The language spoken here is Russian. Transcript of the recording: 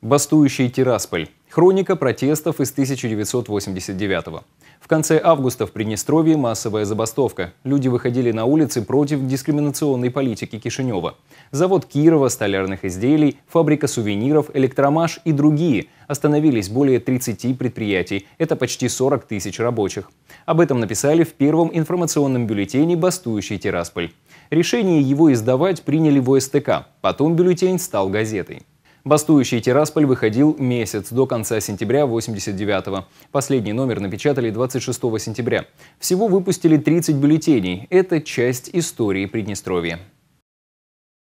Бастующий Тирасполь. Хроника протестов из 1989 -го. В конце августа в Приднестровье массовая забастовка. Люди выходили на улицы против дискриминационной политики Кишинева. Завод Кирова, столярных изделий, фабрика сувениров, электромаш и другие. Остановились более 30 предприятий. Это почти 40 тысяч рабочих. Об этом написали в первом информационном бюллетене «Бастующий Тирасполь». Решение его издавать приняли в СТК. Потом бюллетень стал газетой. Бастующий Тирасполь выходил месяц до конца сентября 89-го. Последний номер напечатали 26 сентября. Всего выпустили 30 бюллетеней. Это часть истории Приднестровья.